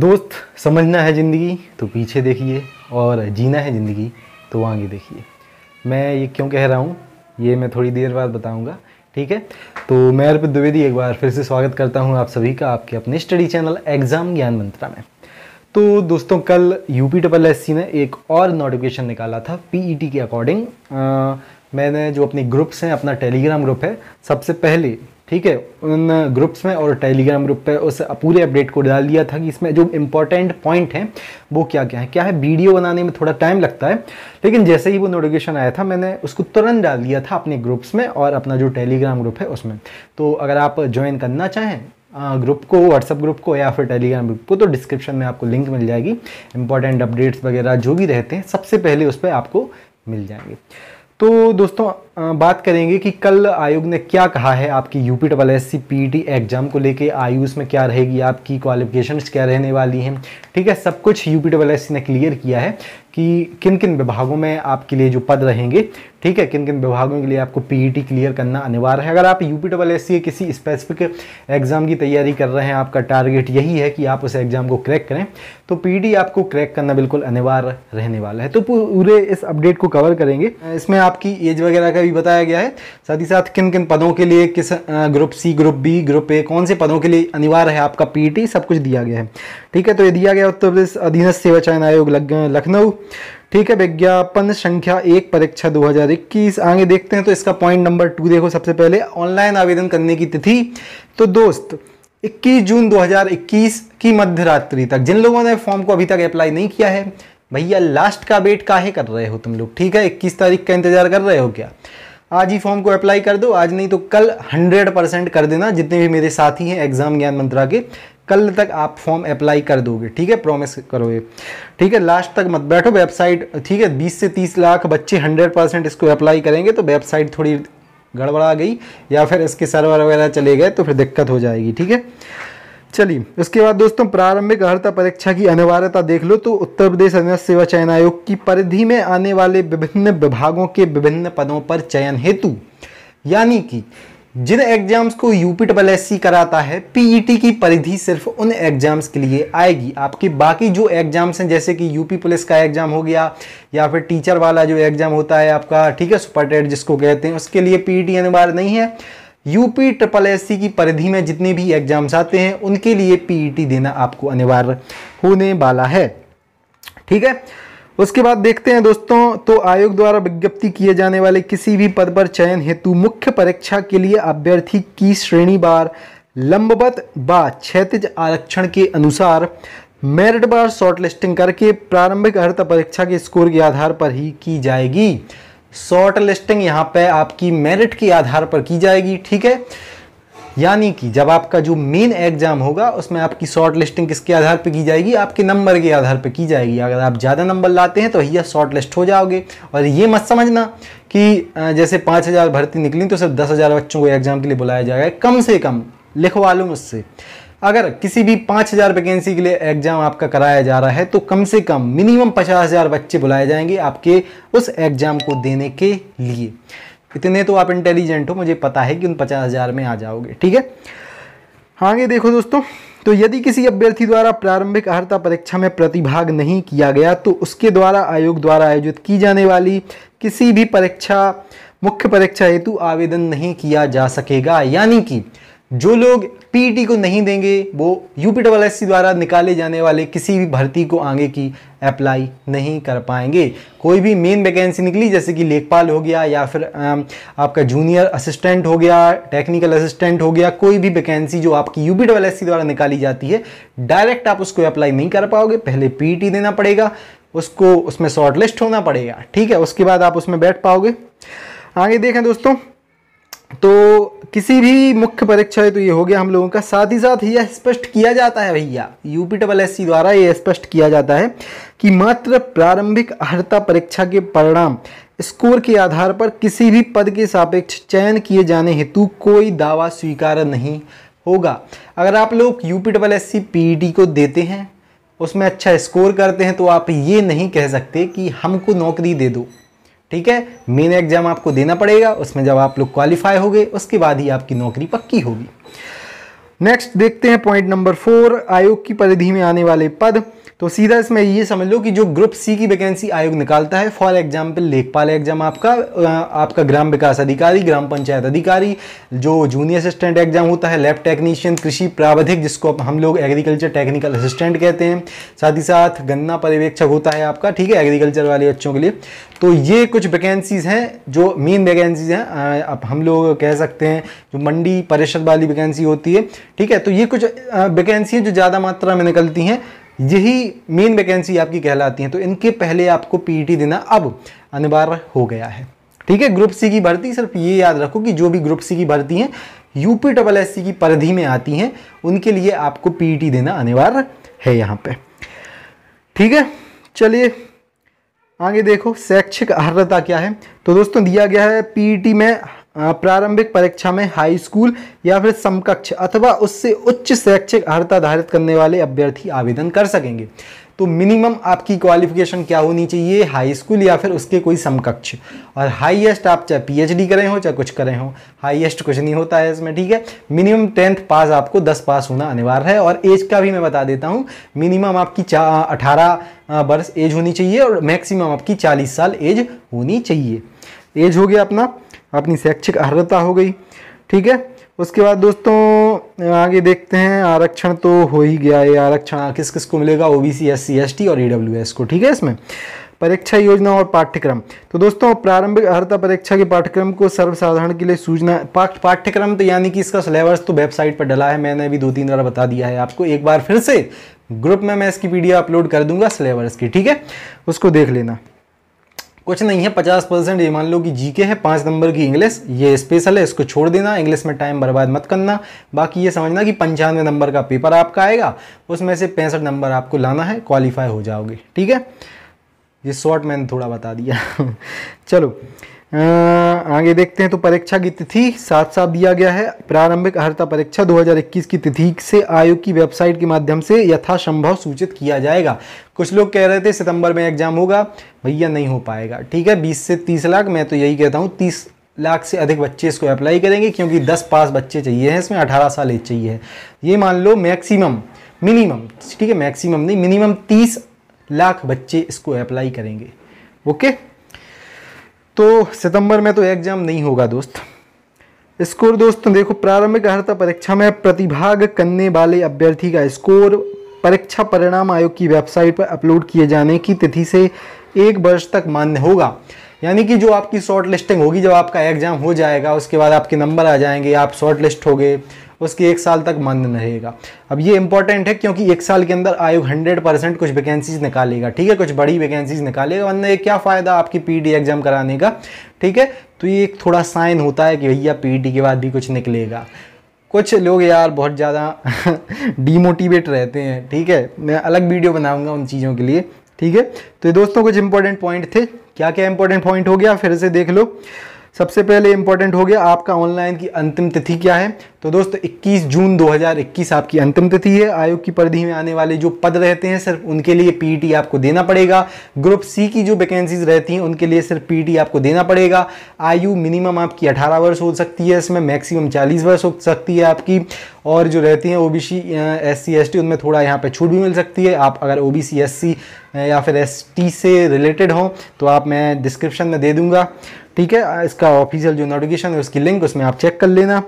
दोस्त समझना है ज़िंदगी तो पीछे देखिए और जीना है ज़िंदगी तो आगे देखिए मैं ये क्यों कह रहा हूँ ये मैं थोड़ी देर बाद बताऊँगा ठीक है तो मैं अर्पित द्विवेदी एक बार फिर से स्वागत करता हूँ आप सभी का आपके अपने स्टडी चैनल एग्ज़ाम ज्ञान मंत्रा में तो दोस्तों कल यूपी डबल एस ने एक और नोटिफिकेशन निकाला था पीईटी e के अकॉर्डिंग मैंने जो अपने ग्रुप्स हैं अपना टेलीग्राम ग्रुप है सबसे पहले ठीक है उन ग्रुप्स में और टेलीग्राम ग्रुप पे उस पूरे अपडेट को डाल दिया था कि इसमें जो इंपॉर्टेंट पॉइंट हैं वो क्या क्या है क्या है वीडियो बनाने में थोड़ा टाइम लगता है लेकिन जैसे ही वो नोटिफिकेशन आया था मैंने उसको तुरंत डाल दिया था अपने ग्रुप्स में और अपना जो टेलीग्राम ग्रुप है उसमें तो अगर आप ज्वाइन करना चाहें ग्रुप को व्हाट्सअप ग्रुप को या फिर टेलीग्राम ग्रुप को तो डिस्क्रिप्शन में आपको लिंक मिल जाएगी इंपॉर्टेंट अपडेट्स वगैरह जो भी रहते हैं सबसे पहले उस पर आपको मिल जाएंगे तो दोस्तों बात करेंगे कि कल आयोग ने क्या कहा है आपकी UP double S C exam को लेके आयुष में क्या रहेगी आपकी क्वालिफिकेशंस क्या रहने वाली हैं ठीक है सब कुछ यूपी डबल एस ने क्लियर किया है कि किन किन विभागों में आपके लिए जो पद रहेंगे ठीक है किन किन विभागों के लिए आपको पीईटी क्लियर e करना अनिवार्य है अगर आप यूपी डबल एस सी किसी स्पेसिफिक एग्ज़ाम की तैयारी कर रहे हैं आपका टारगेट यही है कि आप उस एग्ज़ाम को क्रैक करें तो पीईटी e आपको क्रैक करना बिल्कुल अनिवार्य रहने वाला है तो पूरे इस अपडेट को कवर करेंगे इसमें आपकी एज वगैरह का भी बताया गया है साथ ही साथ किन किन पदों के लिए किस group C group B group A कौन से पदों के लिए अनिवार्य है आपका पीईटी e सब कुछ दिया गया है ठीक है तो ये दिया गया उत्तर प्रदेश अधीनस्थ सेवा चयन आयोग लखनऊ ठीक है विज्ञापन संख्या एक परीक्षा 2021 आगे देखते हैं तो इसका पॉइंट नंबर टू देखो सबसे पहले ऑनलाइन आवेदन करने की तिथि तो दोस्त 21 जून 2021 की मध्य रात्रि तक जिन लोगों ने फॉर्म को अभी तक अप्लाई नहीं किया है भैया लास्ट का वेट काहे कर रहे हो तुम लोग ठीक है इक्कीस तारीख का इंतजार कर रहे हो क्या आज ही फॉर्म को अप्लाई कर दो आज नहीं तो कल 100 परसेंट कर देना जितने भी मेरे साथी हैं एग्जाम ज्ञान मंत्रा के कल तक आप फॉर्म अप्लाई कर दोगे ठीक है प्रॉमिस करोगे ठीक है लास्ट तक मत बैठो वेबसाइट ठीक है 20 से 30 लाख बच्चे 100 परसेंट इसको अप्लाई करेंगे तो वेबसाइट थोड़ी गड़बड़ा गई या फिर इसके सर्वर वगैरह चले गए तो फिर दिक्कत हो जाएगी ठीक है चलिए उसके बाद दोस्तों प्रारंभिक अर्ता परीक्षा की अनिवार्यता देख लो तो उत्तर प्रदेश अधीनस्थ सेवा चयन आयोग की परिधि में आने वाले विभिन्न विभागों के विभिन्न पदों पर चयन हेतु यानी कि जिन एग्जाम्स को यूपी डबल एस कराता है पीईटी e की परिधि सिर्फ उन एग्जाम्स के लिए आएगी आपके बाकी जो एग्जाम्स हैं जैसे कि यूपी पुलिस का एग्जाम हो गया या फिर टीचर वाला जो एग्जाम होता है आपका ठीक है सुपर टेट जिसको कहते हैं उसके लिए पीईटी e अनिवार्य नहीं है यूपी ट्रिपल एस की परिधि में जितने भी एग्जाम्स आते हैं उनके लिए पीई e देना आपको अनिवार्य होने वाला है ठीक है उसके बाद देखते हैं दोस्तों तो आयोग द्वारा विज्ञप्ति किए जाने वाले किसी भी पद पर चयन हेतु मुख्य परीक्षा के लिए अभ्यर्थी की श्रेणी बार लंबवत व क्षेत्र आरक्षण के अनुसार मेरिट बार शॉर्टलिस्टिंग करके प्रारंभिक अर्थ परीक्षा के स्कोर के आधार पर ही की जाएगी शॉर्टलिस्टिंग यहाँ पे आपकी मेरिट के आधार पर की जाएगी ठीक है यानी कि जब आपका जो मेन एग्ज़ाम होगा उसमें आपकी शॉर्ट लिस्टिंग किसके आधार पर की जाएगी आपके नंबर के आधार पर की जाएगी अगर आप ज़्यादा नंबर लाते हैं तो भैया शॉर्ट लिस्ट हो जाओगे और ये मत समझना कि जैसे पाँच हज़ार भर्ती निकली तो सिर्फ दस हज़ार बच्चों को एग्ज़ाम के लिए बुलाया जाएगा कम से कम लिखवा लूँ मुझसे अगर किसी भी पाँच हज़ार वैकेंसी के लिए एग्ज़ाम आपका कराया जा रहा है तो कम से कम मिनिमम पचास हज़ार बच्चे बुलाए जाएंगे आपके उस एग्ज़ाम को देने के लिए इतने तो आप इंटेलिजेंट हो मुझे पता है कि उन पचास हज़ार में आ जाओगे ठीक है आगे हाँ, देखो दोस्तों तो यदि किसी अभ्यर्थी द्वारा प्रारंभिक अर्ता परीक्षा में प्रतिभाग नहीं किया गया तो उसके द्वारा आयोग द्वारा आयोजित की जाने वाली किसी भी परीक्षा मुख्य परीक्षा हेतु आवेदन नहीं किया जा सकेगा यानी कि जो लोग पीटी e को नहीं देंगे वो यू पी डबल एस द्वारा निकाले जाने वाले किसी भी भर्ती को आगे की अप्लाई नहीं कर पाएंगे कोई भी मेन वैकेंसी निकली जैसे कि लेखपाल हो गया या फिर आपका जूनियर असिस्टेंट हो गया टेक्निकल असिस्टेंट हो गया कोई भी वैकेंसी जो आपकी यू पी डबल एस द्वारा निकाली जाती है डायरेक्ट आप उसको अप्लाई नहीं कर पाओगे पहले पी e देना पड़ेगा उसको उसमें शॉर्टलिस्ट होना पड़ेगा ठीक है उसके बाद आप उसमें बैठ पाओगे आगे देखें दोस्तों तो किसी भी मुख्य परीक्षा है तो ये हो गया हम लोगों का साथ ही साथ यह स्पष्ट किया जाता है भैया यूपी डबल एस द्वारा यह स्पष्ट किया जाता है कि मात्र प्रारंभिक अर्ता परीक्षा के परिणाम स्कोर के आधार पर किसी भी पद के सापेक्ष चयन किए जाने हेतु कोई दावा स्वीकार नहीं होगा अगर आप लोग यूपी डबल एस सी को देते हैं उसमें अच्छा स्कोर करते हैं तो आप ये नहीं कह सकते कि हमको नौकरी दे दो ठीक है मेन एग्जाम आपको देना पड़ेगा उसमें जब आप लोग क्वालिफाई गए उसके बाद ही आपकी नौकरी पक्की होगी नेक्स्ट देखते हैं पॉइंट नंबर फोर आयोग की परिधि में आने वाले पद तो सीधा इसमें ये समझ लो कि जो ग्रुप सी की वैकेंसी आयोग निकालता है फॉर एग्जाम्पल लेखपाल एग्जाम आपका आपका ग्राम विकास अधिकारी ग्राम पंचायत अधिकारी जो जूनियर असिस्टेंट एग्जाम होता है लैब टेक्नीशियन कृषि प्रावधिक जिसको हम लोग एग्रीकल्चर टेक्निकल असिस्टेंट कहते हैं साथ ही साथ गन्ना पर्यवेक्षक होता है आपका ठीक है एग्रीकल्चर वाले बच्चों के लिए तो ये कुछ वैकेंसीज़ हैं जो मेन वैकेंसीज़ हैं अब हम लोग कह सकते हैं जो मंडी परिषद वाली वैकेंसी होती है ठीक है तो ये कुछ वैकेंसी हैं जो ज़्यादा मात्रा में निकलती हैं यही मेन वैकेंसी आपकी कहलाती हैं तो इनके पहले आपको पीटी e देना अब अनिवार्य हो गया है ठीक है ग्रुप सी की भर्ती सिर्फ ये याद रखो कि जो भी ग्रुप सी की भर्ती हैं यूपी डबल एस की परिधि में आती हैं उनके लिए आपको पीटी e देना अनिवार्य है यहाँ पे ठीक है चलिए आगे देखो शैक्षिक अर्हता क्या है तो दोस्तों दिया गया है पीईटी e में प्रारंभिक परीक्षा में हाई स्कूल या फिर समकक्ष अथवा उससे उच्च शैक्षिक अर्ता धारित करने वाले अभ्यर्थी आवेदन कर सकेंगे तो मिनिमम आपकी क्वालिफिकेशन क्या होनी चाहिए हाई स्कूल या फिर उसके कोई समकक्ष और हाईएस्ट आप चाहे पीएचडी करें हो चाहे कुछ करें हो हाईएस्ट कुछ नहीं होता है इसमें ठीक है मिनिमम टेंथ पास आपको दस पास होना अनिवार्य है और एज का भी मैं बता देता हूँ मिनिमम आपकी अठारह वर्ष एज होनी चाहिए और मैक्सिमम आपकी चालीस साल एज होनी चाहिए एज हो गया अपना अपनी शैक्षिक अर्हता हो गई ठीक है उसके बाद दोस्तों आगे देखते हैं आरक्षण तो हो ही गया है आरक्षण किस किस को मिलेगा O B C S C S T और ई e को ठीक है इसमें परीक्षा योजना और पाठ्यक्रम तो दोस्तों प्रारंभिक अर्हता परीक्षा के पाठ्यक्रम को सर्वसाधारण के लिए सूचना पाठ्यक्रम तो यानी कि इसका सिलेबस तो वेबसाइट पर डला है मैंने अभी दो तीन बार बता दिया है आपको एक बार फिर से ग्रुप में मैं इसकी वीडियो अपलोड कर दूंगा सिलेबस की ठीक है उसको देख लेना कुछ नहीं है पचास परसेंट ये मान लो कि जीके है पाँच नंबर की इंग्लिश ये स्पेशल है इसको छोड़ देना इंग्लिश में टाइम बर्बाद मत करना बाकी ये समझना कि पंचानवे नंबर का पेपर आपका आएगा उसमें से पैंसठ नंबर आपको लाना है क्वालिफाई हो जाओगे ठीक है ये शॉर्ट मैंने थोड़ा बता दिया चलो आगे देखते हैं तो परीक्षा की तिथि साथ साथ दिया गया है प्रारंभिक अर्ता परीक्षा 2021 की तिथि से आयोग की वेबसाइट के माध्यम से यथासंभव सूचित किया जाएगा कुछ लोग कह रहे थे सितंबर में एग्जाम होगा भैया नहीं हो पाएगा ठीक है 20 से 30 लाख मैं तो यही कहता हूँ 30 लाख से अधिक बच्चे इसको अप्लाई करेंगे क्योंकि दस पास बच्चे चाहिए हैं इसमें अठारह साल एज चाहिए है ये मान लो मैक्सिमम मिनिमम ठीक है मैक्सिमम नहीं मिनिमम तीस लाख बच्चे इसको अप्लाई करेंगे ओके तो सितंबर में तो एग्ज़ाम नहीं होगा दोस्त स्कोर दोस्तों देखो प्रारंभिक अर्ता परीक्षा में प्रतिभाग करने वाले अभ्यर्थी का स्कोर परीक्षा परिणाम आयोग की वेबसाइट पर अपलोड किए जाने की तिथि से एक वर्ष तक मान्य होगा यानी कि जो आपकी शॉर्ट लिस्टिंग होगी जब आपका एग्ज़ाम हो जाएगा उसके बाद आपके नंबर आ जाएंगे आप शॉर्ट लिस्ट हो उसकी एक साल तक मान्य रहेगा अब ये इंपॉर्टेंट है क्योंकि एक साल के अंदर आयोग हंड्रेड परसेंट कुछ वैकेंसीज निकालेगा ठीक है कुछ बड़ी वैकेंसीज निकालेगा वरना ये क्या फ़ायदा आपकी पी एग्ज़ाम कराने का ठीक है तो ये एक थोड़ा साइन होता है कि भैया पी के बाद भी कुछ निकलेगा कुछ लोग यार बहुत ज़्यादा डीमोटिवेट रहते हैं ठीक है मैं अलग वीडियो बनाऊंगा उन चीज़ों के लिए ठीक है तो दोस्तों कुछ इंपॉर्टेंट पॉइंट थे क्या क्या इंपॉर्टेंट पॉइंट हो गया फिर से देख लो सबसे पहले इंपॉर्टेंट हो गया आपका ऑनलाइन की अंतिम तिथि क्या है तो दोस्तों 21 जून 2021 आपकी अंतिम तिथि है आयोग की परिधि में आने वाले जो पद रहते हैं सिर्फ उनके लिए पीटी e आपको देना पड़ेगा ग्रुप सी की जो वैकेंसीज रहती हैं उनके लिए सिर्फ पीटी e आपको देना पड़ेगा आयु मिनिमम आपकी 18 वर्ष हो सकती है इसमें मैक्सिमम 40 वर्ष हो सकती है आपकी और जो रहती हैं सी एस टी उनमें थोड़ा यहाँ पर छूट भी मिल सकती है आप अगर ओ बी सी एस सी या फिर एस टी से रिलेटेड हों तो आप मैं डिस्क्रिप्शन में दे दूँगा ठीक है इसका ऑफिशियल जो नोटिफिकेशन है उसकी लिंक उसमें आप चेक कर लेना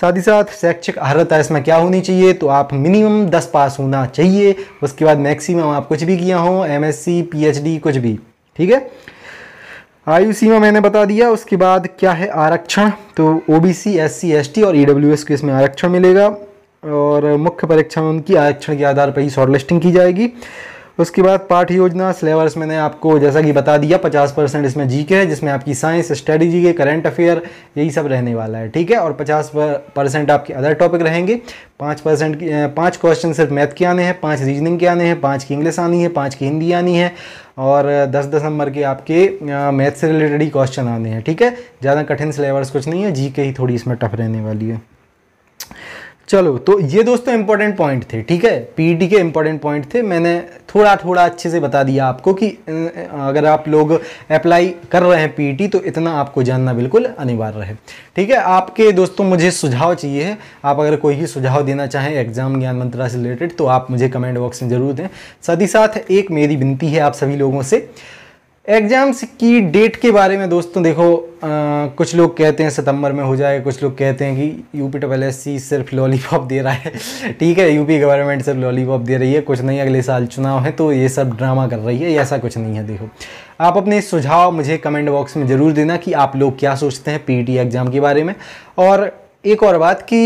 साथ ही साथ शैक्षिक अर्हता इसमें क्या होनी चाहिए तो आप मिनिमम दस पास होना चाहिए उसके बाद मैक्सिमम आप कुछ भी किया हो एम एस कुछ भी ठीक है आयु सीमा मैंने बता दिया उसके बाद क्या है आरक्षण तो O B C S C S T और ई डब्ल्यू एस को इसमें आरक्षण मिलेगा और मुख्य परीक्षा में उनकी आरक्षण के आधार पर ही शॉर्ट लिस्टिंग की जाएगी उसके बाद पाठ योजना सिलेबस मैंने आपको जैसा कि बता दिया पचास परसेंट इसमें जी के है जिसमें आपकी साइंस स्ट्रेटजी के करंट अफेयर यही सब रहने वाला है ठीक है और पचास परसेंट आपके अदर टॉपिक रहेंगे पाँच परसेंट पाँच क्वेश्चन सिर्फ मैथ के आने हैं पाँच रीजनिंग के आने हैं पाँच की इंग्लिश आनी है पाँच की हिंदी आनी है और दस दस नंबर के आपके मैथ से रिलेटेड ही क्वेश्चन आने हैं ठीक है ज़्यादा कठिन सिलेबस कुछ नहीं है जी के ही थोड़ी इसमें टफ रहने वाली है चलो तो ये दोस्तों इंपॉर्टेंट पॉइंट थे ठीक है पीईटी e के इंपॉर्टेंट पॉइंट थे मैंने थोड़ा थोड़ा अच्छे से बता दिया आपको कि अगर आप लोग अप्लाई कर रहे हैं पीईटी e तो इतना आपको जानना बिल्कुल अनिवार्य है ठीक है आपके दोस्तों मुझे सुझाव चाहिए है आप अगर कोई भी सुझाव देना चाहें एग्जाम ज्ञान मंत्रा से रिलेटेड तो आप मुझे कमेंट बॉक्स में ज़रूर दें साथ ही साथ एक मेरी विनती है आप सभी लोगों से एग्ज़ाम्स की डेट के बारे में दोस्तों देखो आ, कुछ लोग कहते हैं सितंबर में हो जाए कुछ लोग कहते हैं कि यूपी एस सी सिर्फ लॉलीपॉप दे रहा है ठीक है यूपी गवर्नमेंट सिर्फ लॉलीपॉप दे रही है कुछ नहीं अगले साल चुनाव है तो ये सब ड्रामा कर रही है ऐसा कुछ नहीं है देखो आप अपने सुझाव मुझे कमेंट बॉक्स में ज़रूर देना कि आप लोग क्या सोचते हैं पी एग्ज़ाम के बारे में और एक और बात कि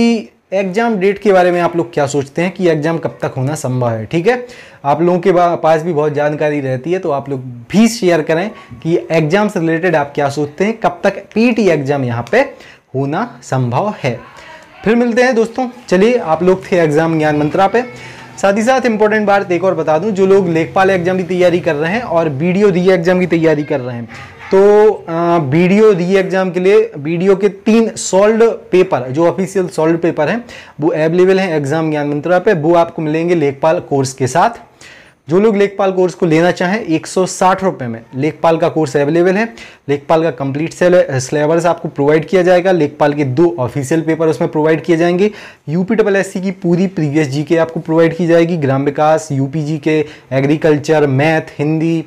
एग्जाम डेट के बारे में आप लोग क्या सोचते हैं कि एग्जाम कब तक होना संभव है ठीक है आप लोगों के पास भी बहुत जानकारी रहती है तो आप लोग भी शेयर करें कि एग्जाम से रिलेटेड आप क्या सोचते हैं कब तक पीटी एग्जाम e यहाँ पे होना संभव है फिर मिलते हैं दोस्तों चलिए आप लोग थे एग्जाम ज्ञान मंत्रा पे साथ ही साथ इंपॉर्टेंट बात एक और बता दूं जो लोग लेखपाल एग्जाम की तैयारी कर रहे हैं और वीडियो दिए एग्जाम की तैयारी कर रहे हैं तो वीडियो री एग्जाम के लिए वीडियो के तीन सॉल्ड पेपर जो ऑफिशियल सॉल्ड पेपर हैं वो अवेलेबल हैं एग्जाम ज्ञान मंत्रा पे वो आपको मिलेंगे लेखपाल कोर्स के साथ जो लोग लेखपाल कोर्स को लेना चाहें एक सौ में लेखपाल का कोर्स अवेलेबल है लेखपाल का कंप्लीट सिलेबस आपको प्रोवाइड किया जाएगा लेखपाल के दो ऑफिशियल पेपर उसमें प्रोवाइड किए जाएंगे यूपी डबल एस की पूरी प्रीवियस जी के आपको प्रोवाइड की जाएगी ग्राम विकास यूपी जी के एग्रीकल्चर मैथ हिंदी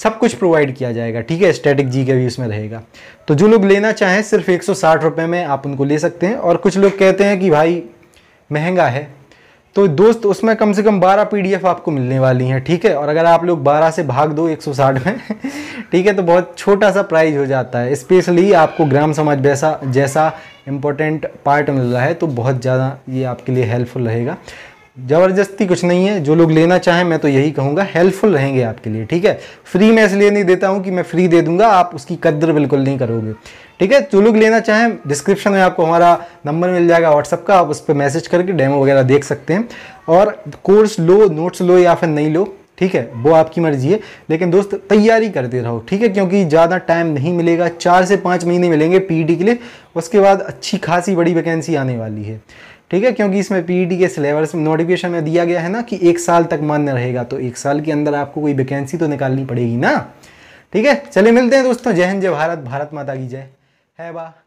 सब कुछ प्रोवाइड किया जाएगा ठीक है स्टैटिक जी का भी उसमें रहेगा तो जो लोग लेना चाहें सिर्फ एक सौ में आप उनको ले सकते हैं और कुछ लोग कहते हैं कि भाई महंगा है तो दोस्त उसमें कम से कम 12 पीडीएफ आपको मिलने वाली हैं ठीक है और अगर आप लोग 12 से भाग दो 160 में ठीक है तो बहुत छोटा सा प्राइज हो जाता है स्पेशली आपको ग्राम समाज जैसा जैसा इम्पोर्टेंट पार्ट मिल रहा है तो बहुत ज़्यादा ये आपके लिए हेल्पफुल रहेगा ज़बरदस्ती कुछ नहीं है जो लोग लेना चाहें मैं तो यही कहूँगा हेल्पफुल रहेंगे आपके लिए ठीक है फ्री मैं इसलिए नहीं देता हूँ कि मैं फ्री दे दूँगा आप उसकी कद्र बिल्कुल नहीं करोगे ठीक है जो लोग लेना चाहें डिस्क्रिप्शन में आपको हमारा नंबर मिल जाएगा व्हाट्सअप का आप उस पर मैसेज करके डेमो वगैरह देख सकते हैं और कोर्स लो नोट्स लो या फिर नहीं लो ठीक है वो आपकी मर्जी है लेकिन दोस्त तैयारी करते रहो ठीक है क्योंकि ज़्यादा टाइम नहीं मिलेगा चार से पाँच महीने मिलेंगे पी e के लिए उसके बाद अच्छी खासी बड़ी वैकेंसी आने वाली है ठीक है क्योंकि इसमें पीईटी e के सिलेबस में नोटिफिकेशन में दिया गया है ना कि एक साल तक मान्य रहेगा तो एक साल के अंदर आपको कोई वैकेंसी तो निकालनी पड़ेगी ना ठीक है चले मिलते हैं दोस्तों जय हिंद जय भारत भारत माता की जय है वाह